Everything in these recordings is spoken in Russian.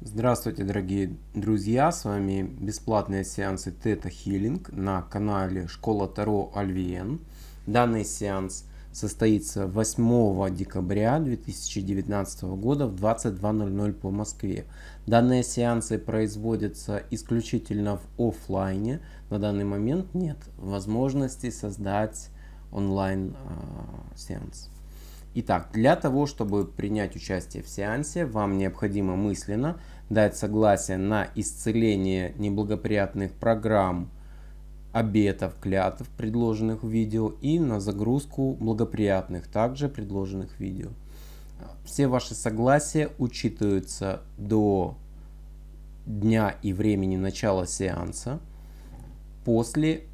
Здравствуйте, дорогие друзья! С вами бесплатные сеансы Тета Хилинг на канале Школа Таро Альвиен. Данный сеанс состоится 8 декабря 2019 года в 22.00 по Москве. Данные сеансы производятся исключительно в офлайне. На данный момент нет возможности создать онлайн э, сеанс. Итак, для того, чтобы принять участие в сеансе, вам необходимо мысленно дать согласие на исцеление неблагоприятных программ, обетов, клятв, предложенных в видео, и на загрузку благоприятных, также предложенных в видео. Все ваши согласия учитываются до дня и времени начала сеанса. После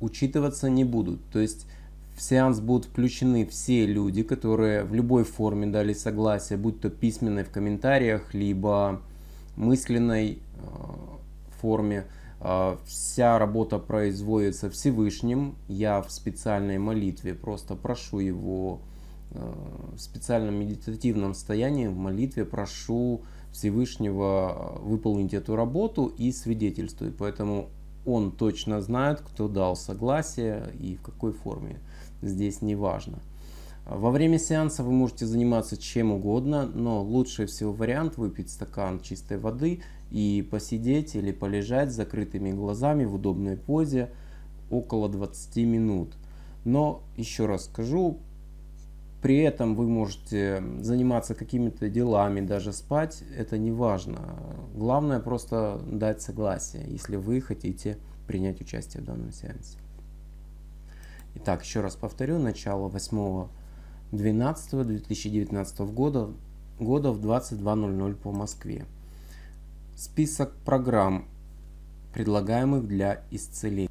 учитываться не будут. То есть сеанс будут включены все люди, которые в любой форме дали согласие, будь то письменной в комментариях, либо мысленной э, форме. Э, вся работа производится Всевышним. Я в специальной молитве просто прошу его э, в специальном медитативном состоянии, в молитве прошу Всевышнего выполнить эту работу и свидетельствую. Поэтому он точно знает, кто дал согласие и в какой форме. Здесь не важно. Во время сеанса вы можете заниматься чем угодно, но лучший всего вариант выпить стакан чистой воды и посидеть или полежать с закрытыми глазами в удобной позе около 20 минут. Но еще раз скажу, при этом вы можете заниматься какими-то делами, даже спать, это не важно. Главное просто дать согласие, если вы хотите принять участие в данном сеансе. Итак, еще раз повторю, начало 8.12.2019 года, года в 22.00 по Москве. Список программ, предлагаемых для исцеления.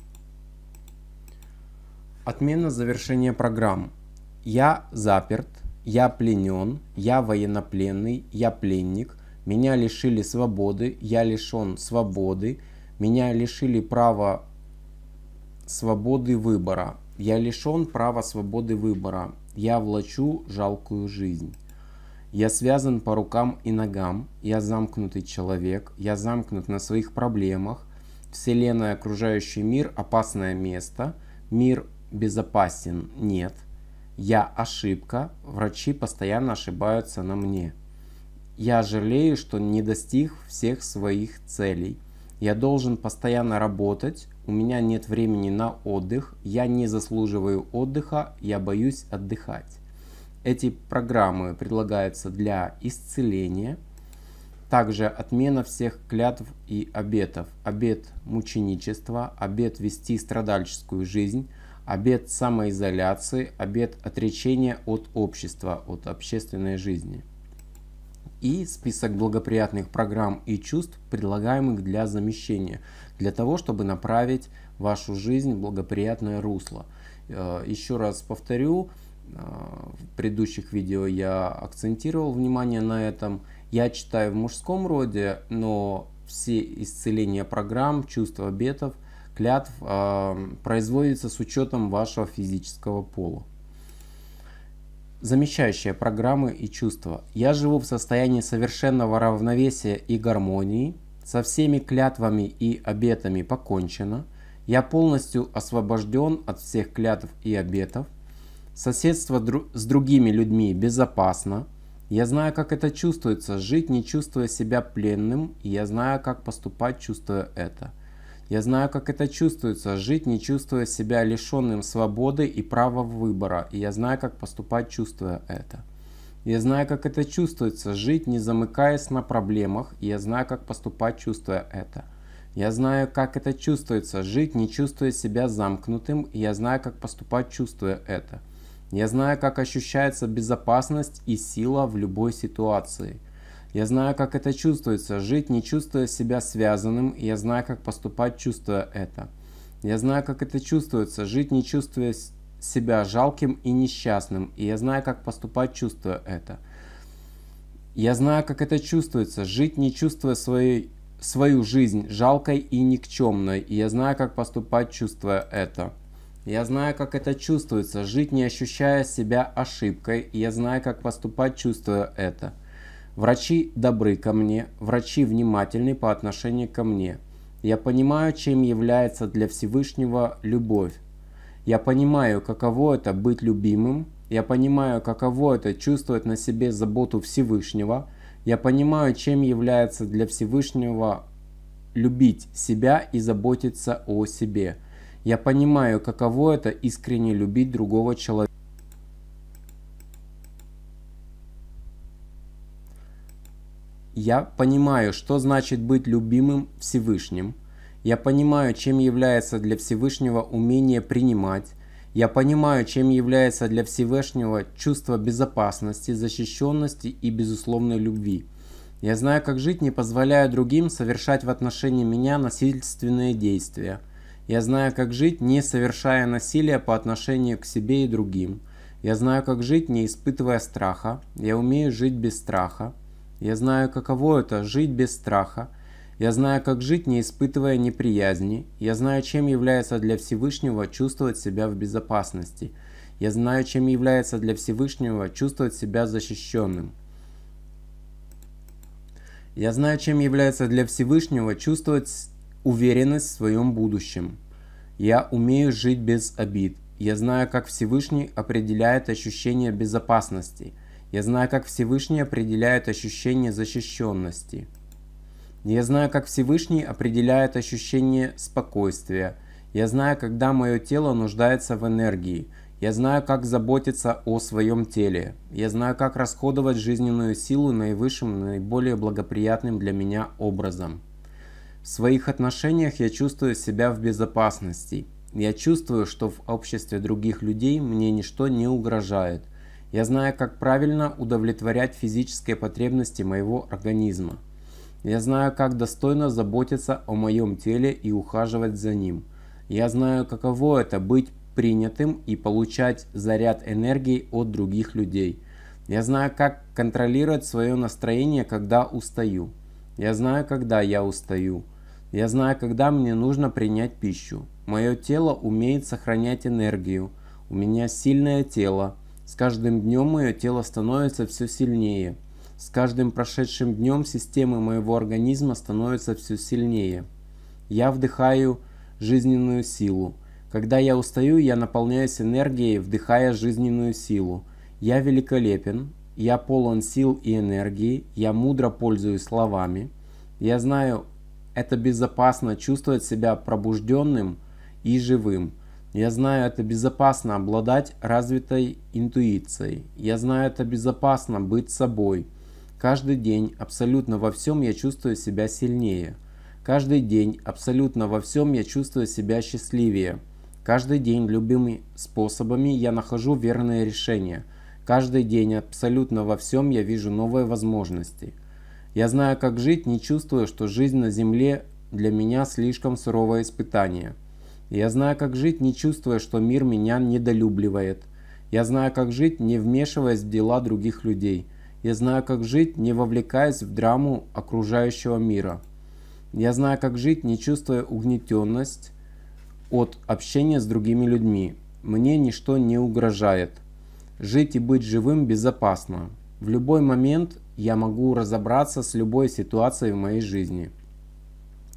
Отмена завершения программ – я заперт, я пленен, я военнопленный, я пленник, меня лишили свободы, я лишен свободы, меня лишили права свободы выбора, я лишен права свободы выбора, я влачу жалкую жизнь. Я связан по рукам и ногам, я замкнутый человек, я замкнут на своих проблемах, Вселенная, окружающий мир – опасное место, мир безопасен – нет – я ошибка, врачи постоянно ошибаются на мне. Я жалею, что не достиг всех своих целей. Я должен постоянно работать, у меня нет времени на отдых, я не заслуживаю отдыха, я боюсь отдыхать. Эти программы предлагаются для исцеления, также отмена всех клятв и обетов, обет мученичества, обет вести страдальческую жизнь – обет самоизоляции, обет отречения от общества, от общественной жизни и список благоприятных программ и чувств, предлагаемых для замещения, для того, чтобы направить вашу жизнь в благоприятное русло. Э, еще раз повторю, э, в предыдущих видео я акцентировал внимание на этом. Я читаю в мужском роде, но все исцеления программ, чувства обетов клятв а, производится с учетом вашего физического пола. Замещающие программы и чувства. Я живу в состоянии совершенного равновесия и гармонии. Со всеми клятвами и обетами покончено. Я полностью освобожден от всех клятв и обетов. Соседство дру с другими людьми безопасно. Я знаю, как это чувствуется, жить не чувствуя себя пленным, и я знаю, как поступать, чувствуя это. Я знаю, как это чувствуется, жить, не чувствуя себя лишенным свободы и права выбора, и я знаю, как поступать, чувствуя это. Я знаю, как это чувствуется, жить, не замыкаясь на проблемах, и я знаю, как поступать, чувствуя это. Я знаю, как это чувствуется, жить, не чувствуя себя замкнутым, и я знаю, как поступать, чувствуя это. Я знаю, как ощущается безопасность и сила в любой ситуации – я знаю, как это чувствуется, жить, не чувствуя себя связанным, и я знаю, как поступать, чувствуя это. Я знаю, как это чувствуется, жить, не чувствуя себя жалким и несчастным, и я знаю, как поступать, чувствуя это. Я знаю, как это чувствуется, жить, не чувствуя своей, свою жизнь жалкой и никчемной, и я знаю, как поступать, чувствуя это. Я знаю, как это чувствуется, жить, не ощущая себя ошибкой, и я знаю, как поступать, чувствуя это. Врачи добры ко мне, врачи внимательны по отношению ко мне. Я понимаю, чем является для Всевышнего любовь. Я понимаю, каково это быть любимым. Я понимаю, каково это чувствовать на себе заботу Всевышнего. Я понимаю, чем является для Всевышнего любить себя и заботиться о себе. Я понимаю, каково это искренне любить другого человека. Я понимаю, что значит быть любимым Всевышним. Я понимаю, чем является для Всевышнего умение принимать. Я понимаю, чем является для Всевышнего чувство безопасности, защищенности и безусловной любви. Я знаю, как жить, не позволяя другим совершать в отношении меня насильственные действия. Я знаю, как жить, не совершая насилия по отношению к себе и другим. Я знаю, как жить, не испытывая страха. Я умею жить без страха. Я знаю, каково это – жить без страха. Я знаю, как жить, не испытывая неприязни. Я знаю, чем является для Всевышнего чувствовать себя в безопасности. Я знаю, чем является для Всевышнего чувствовать себя защищенным. Я знаю, чем является для Всевышнего чувствовать уверенность в своем будущем. Я умею жить без обид. Я знаю, как Всевышний определяет ощущение безопасности – я знаю, как Всевышний определяет ощущение защищенности. Я знаю, как Всевышний определяет ощущение спокойствия. Я знаю, когда мое тело нуждается в энергии. Я знаю, как заботиться о своем теле. Я знаю, как расходовать жизненную силу наивысшим, наиболее благоприятным для меня образом. В своих отношениях я чувствую себя в безопасности. Я чувствую, что в обществе других людей мне ничто не угрожает. Я знаю, как правильно удовлетворять физические потребности моего организма. Я знаю, как достойно заботиться о моем теле и ухаживать за ним. Я знаю, каково это быть принятым и получать заряд энергии от других людей. Я знаю, как контролировать свое настроение, когда устаю. Я знаю, когда я устаю. Я знаю, когда мне нужно принять пищу. Мое тело умеет сохранять энергию. У меня сильное тело. С каждым днем мое тело становится все сильнее. С каждым прошедшим днем системы моего организма становятся все сильнее. Я вдыхаю жизненную силу. Когда я устаю, я наполняюсь энергией, вдыхая жизненную силу. Я великолепен, я полон сил и энергии, я мудро пользуюсь словами. Я знаю, это безопасно чувствовать себя пробужденным и живым. Я знаю, это безопасно обладать развитой интуицией. Я знаю, это безопасно быть собой. Каждый день абсолютно во всем я чувствую себя сильнее. Каждый день абсолютно во всем я чувствую себя счастливее. Каждый день любыми способами я нахожу верные решения. Каждый день абсолютно во всем я вижу новые возможности. Я знаю, как жить, не чувствуя, что жизнь на Земле для меня слишком суровое испытание – я знаю, как жить, не чувствуя, что мир меня недолюбливает. Я знаю, как жить, не вмешиваясь в дела других людей. Я знаю, как жить, не вовлекаясь в драму окружающего мира. Я знаю, как жить, не чувствуя угнетенность от общения с другими людьми. Мне ничто не угрожает. Жить и быть живым безопасно. В любой момент я могу разобраться с любой ситуацией в моей жизни.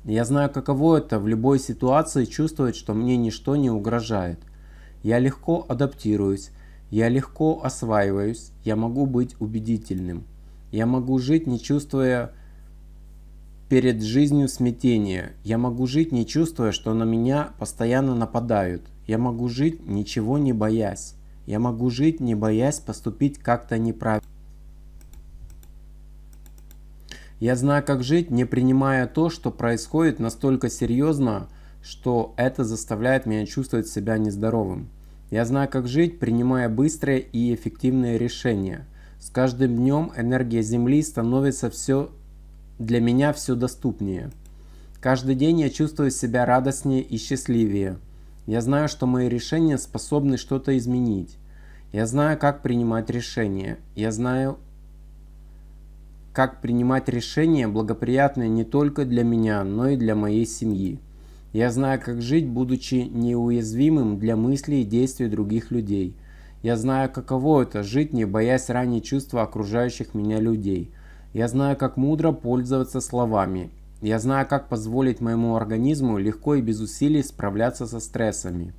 Я знаю, каково это в любой ситуации чувствовать, что мне ничто не угрожает. Я легко адаптируюсь, я легко осваиваюсь, я могу быть убедительным. Я могу жить, не чувствуя перед жизнью смятения. Я могу жить, не чувствуя, что на меня постоянно нападают. Я могу жить, ничего не боясь. Я могу жить, не боясь поступить как-то неправильно. Я знаю, как жить, не принимая то, что происходит настолько серьезно, что это заставляет меня чувствовать себя нездоровым. Я знаю, как жить, принимая быстрые и эффективные решения. С каждым днем энергия Земли становится все для меня все доступнее. Каждый день я чувствую себя радостнее и счастливее. Я знаю, что мои решения способны что-то изменить. Я знаю, как принимать решения. Я знаю, как принимать решения, благоприятные не только для меня, но и для моей семьи. Я знаю, как жить, будучи неуязвимым для мыслей и действий других людей. Я знаю, каково это – жить, не боясь ранить чувства окружающих меня людей. Я знаю, как мудро пользоваться словами. Я знаю, как позволить моему организму легко и без усилий справляться со стрессами.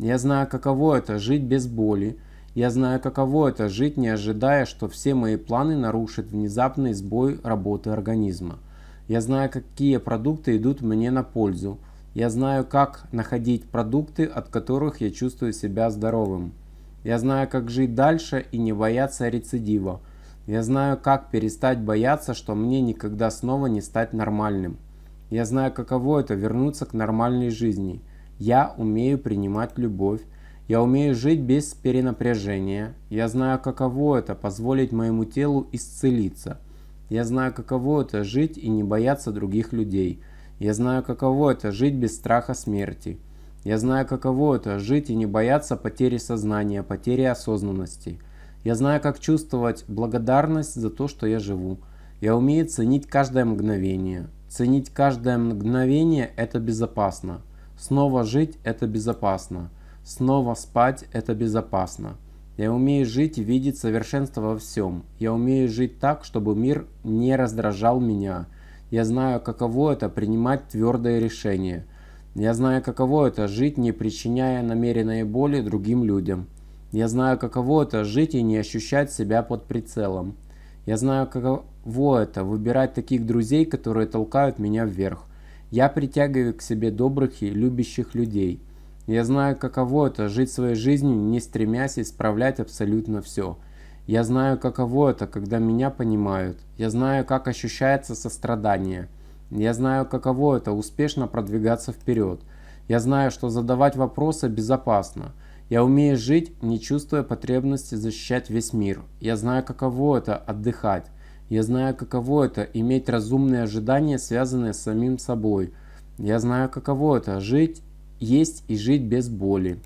Я знаю, каково это – жить без боли – я знаю, каково это – жить, не ожидая, что все мои планы нарушит внезапный сбой работы организма. Я знаю, какие продукты идут мне на пользу. Я знаю, как находить продукты, от которых я чувствую себя здоровым. Я знаю, как жить дальше и не бояться рецидива. Я знаю, как перестать бояться, что мне никогда снова не стать нормальным. Я знаю, каково это вернуться к нормальной жизни. Я умею принимать любовь. Я умею жить без перенапряжения. Я знаю, каково это – позволить моему телу исцелиться. Я знаю, каково это – жить и не бояться других людей. Я знаю, каково это – жить без страха смерти. Я знаю, каково это – жить и не бояться потери сознания, потери осознанности. Я знаю, как чувствовать благодарность за то, что я живу. Я умею ценить каждое мгновение. Ценить каждое мгновение – это безопасно. Снова жить – это безопасно. Снова спать – это безопасно. Я умею жить и видеть совершенство во всем. Я умею жить так, чтобы мир не раздражал меня. Я знаю, каково это принимать твердые решения. Я знаю, каково это жить, не причиняя намеренной боли другим людям. Я знаю, каково это жить и не ощущать себя под прицелом. Я знаю, каково это выбирать таких друзей, которые толкают меня вверх. Я притягиваю к себе добрых и любящих людей. Я знаю, каково это – жить своей жизнью, не стремясь исправлять абсолютно все. Я знаю, каково это, когда меня понимают. Я знаю, как ощущается сострадание. Я знаю, каково это – успешно продвигаться вперед. Я знаю, что задавать вопросы безопасно. Я умею жить, не чувствуя потребности защищать весь мир. Я знаю, каково это – отдыхать. Я знаю, каково это – иметь разумные ожидания, связанные с самим собой. Я знаю, каково это – жить есть и жить без боли.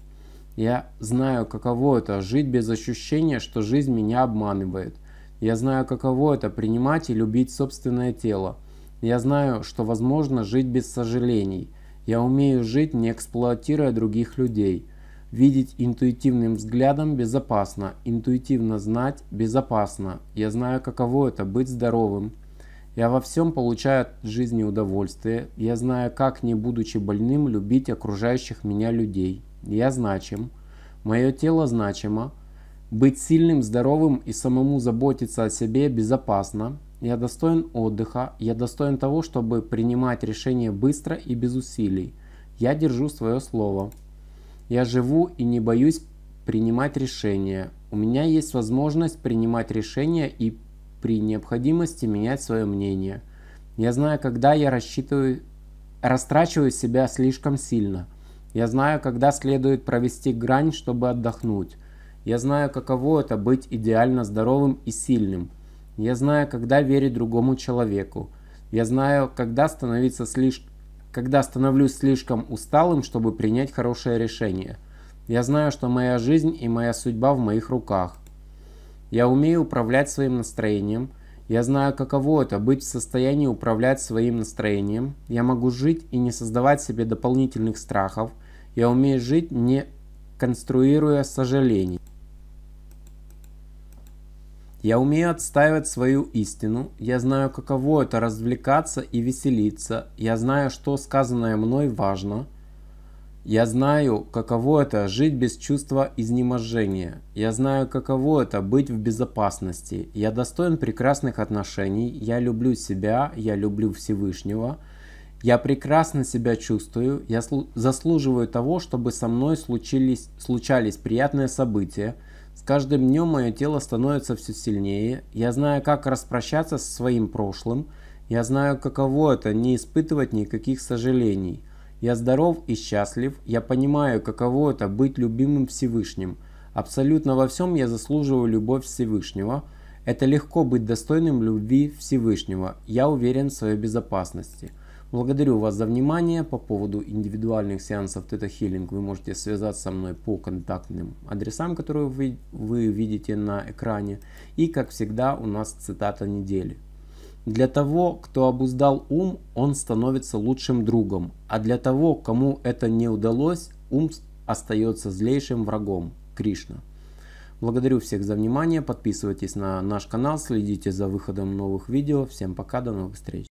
Я знаю, каково это – жить без ощущения, что жизнь меня обманывает. Я знаю, каково это – принимать и любить собственное тело. Я знаю, что возможно жить без сожалений. Я умею жить, не эксплуатируя других людей. Видеть интуитивным взглядом безопасно, интуитивно знать безопасно. Я знаю, каково это – быть здоровым, я во всем получаю от жизни удовольствие. Я знаю, как, не будучи больным, любить окружающих меня людей. Я значим. Мое тело значимо. Быть сильным, здоровым и самому заботиться о себе безопасно. Я достоин отдыха. Я достоин того, чтобы принимать решения быстро и без усилий. Я держу свое слово. Я живу и не боюсь принимать решения. У меня есть возможность принимать решения и при необходимости менять свое мнение. Я знаю, когда я рассчитываю, растрачиваю себя слишком сильно. Я знаю, когда следует провести грань, чтобы отдохнуть. Я знаю, каково это быть идеально здоровым и сильным. Я знаю, когда верить другому человеку. Я знаю, когда становиться слишком когда становлюсь слишком усталым, чтобы принять хорошее решение. Я знаю, что моя жизнь и моя судьба в моих руках. Я умею управлять своим настроением. Я знаю, каково это – быть в состоянии управлять своим настроением. Я могу жить и не создавать себе дополнительных страхов. Я умею жить, не конструируя сожалений. Я умею отстаивать свою истину, я знаю, каково это развлекаться и веселиться, я знаю, что сказанное мной важно, я знаю, каково это жить без чувства изнеможения. Я знаю, каково это быть в безопасности. Я достоин прекрасных отношений. Я люблю себя, я люблю Всевышнего. Я прекрасно себя чувствую. Я заслуживаю того, чтобы со мной случились, случались приятные события. С каждым днем мое тело становится все сильнее. Я знаю, как распрощаться со своим прошлым. Я знаю, каково это не испытывать никаких сожалений – я здоров и счастлив, я понимаю, каково это быть любимым Всевышним. Абсолютно во всем я заслуживаю любовь Всевышнего. Это легко быть достойным любви Всевышнего. Я уверен в своей безопасности. Благодарю вас за внимание. По поводу индивидуальных сеансов Theta Healing вы можете связаться со мной по контактным адресам, которые вы, вы видите на экране. И как всегда у нас цитата недели. Для того, кто обуздал ум, он становится лучшим другом, а для того, кому это не удалось, ум остается злейшим врагом. Кришна. Благодарю всех за внимание, подписывайтесь на наш канал, следите за выходом новых видео. Всем пока, до новых встреч.